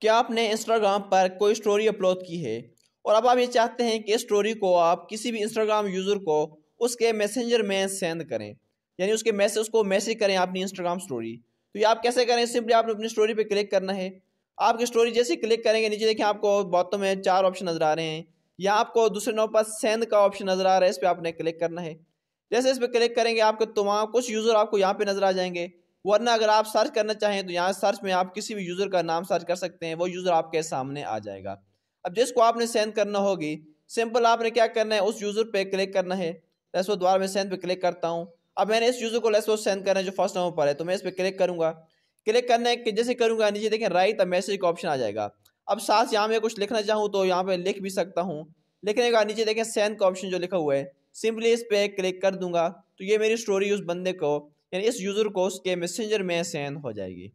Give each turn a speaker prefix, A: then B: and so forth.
A: क्या आपने इंस्टाग्राम पर कोई स्टोरी अपलोड की है और अब आप ये चाहते हैं कि स्टोरी को आप किसी भी इंस्टाग्राम यूज़र को उसके मैसेंजर में सेंड करें यानी उसके मैसेज उसको मैसेज करें अपनी इंस्टाग्राम स्टोरी तो ये आप कैसे करें सिंपली आपने अपनी स्टोरी पर क्लिक करना है आपकी स्टोरी जैसे क्लिक करेंगे नीचे देखें आपको बातों में चार ऑप्शन नज़र आ रहे हैं या आपको दूसरे नंबर पर सेंड का ऑप्शन नज़र आ रहा है इस पर आपने क्लिक करना है जैसे इस पर क्लिक करेंगे आपके तमाम कुछ यूज़र आपको यहाँ पे नज़र आ जाएंगे वरना अगर आप सर्च करना चाहें तो यहाँ सर्च में आप किसी भी यूज़र का नाम सर्च कर सकते हैं वो यूज़र आपके सामने आ जाएगा अब जिसको आपने सेंड करना होगी सिंपल आपने क्या करना है उस यूज़र पे क्लिक करना है लेसो द्वारा मैं सेंड पे क्लिक करता हूँ अब मैंने इस यूज़र को लेसो सेंड करना है जो फर्स्ट नंबर पर है तो मैं इस पर क्लिक करूँगा क्लिक करने के जैसे करूँगा नीचे देखें राइट अब मैसेज का ऑप्शन आ जाएगा अब साथ यहाँ मैं कुछ लिखना चाहूँ तो यहाँ पर लिख भी सकता हूँ लिखने का नीचे देखें सेंड का ऑप्शन जो लिखा हुआ है सिंपली इस पर क्लिक कर दूंगा तो ये मेरी स्टोरी उस बंदे को यानी इस यूज़र को उसके मैसेंजर में सेंड हो जाएगी